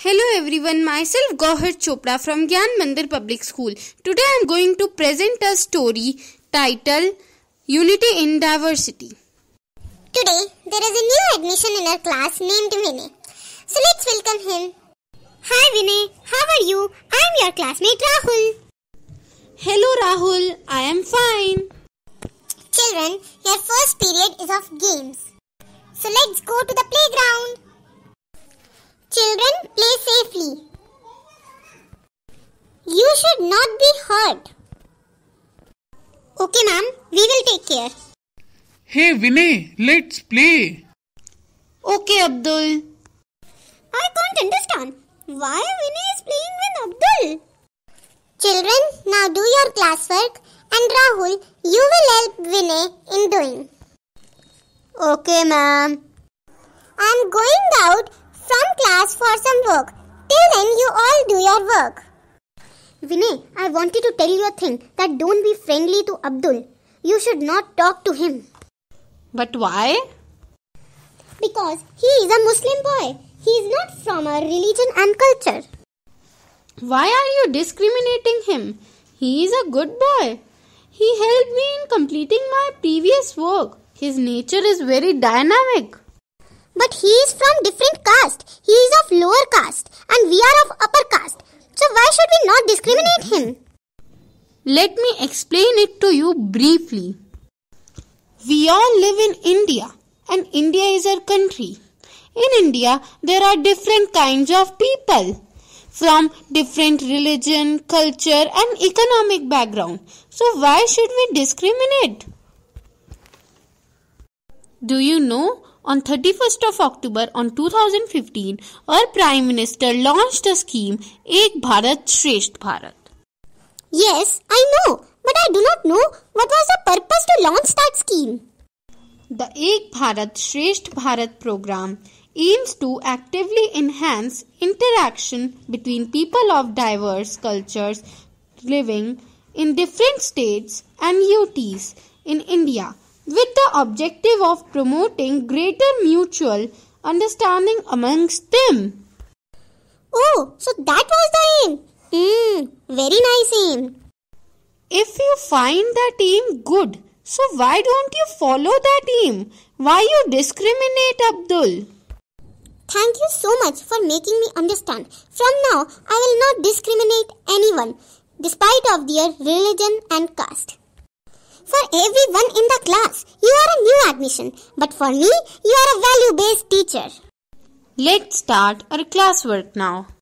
Hello everyone, myself Gohar Chopra from Gyan Mandir Public School. Today I am going to present a story titled Unity in Diversity. Today there is a new admission in our class named Vinay. So let's welcome him. Hi Vinay, how are you? I am your classmate Rahul. Hello Rahul, I am fine. Children, your first period is of games. So let's go to the playground. should not be hurt. Okay, ma'am, we will take care. Hey, Vinay, let's play. Okay, Abdul. I can't understand why Vinay is playing with Abdul. Children, now do your classwork and Rahul, you will help Vinay in doing. Okay, ma'am. I am going out from class for some work. Till then, you all do your work. Vinay, I wanted to tell you a thing that don't be friendly to Abdul. You should not talk to him. But why? Because he is a Muslim boy. He is not from our religion and culture. Why are you discriminating him? He is a good boy. He helped me in completing my previous work. His nature is very dynamic. But he is from different caste. He is of lower caste and we are of upper why should we not discriminate him? Let me explain it to you briefly. We all live in India and India is our country. In India, there are different kinds of people from different religion, culture and economic background. So why should we discriminate? Do you know on 31st of October on 2015, our Prime Minister launched a scheme Ek Bharat Shresht Bharat. Yes, I know, but I do not know what was the purpose to launch that scheme. The Ek Bharat Shresht Bharat program aims to actively enhance interaction between people of diverse cultures living in different states and UTs in India with the objective of promoting greater mutual understanding amongst them. Oh, so that was the aim. Hmm, very nice aim. If you find that aim good, so why don't you follow that aim? Why you discriminate, Abdul? Thank you so much for making me understand. From now, I will not discriminate anyone, despite of their religion and caste for everyone in the class. You are a new admission, but for me, you are a value based teacher. Let's start our classwork now.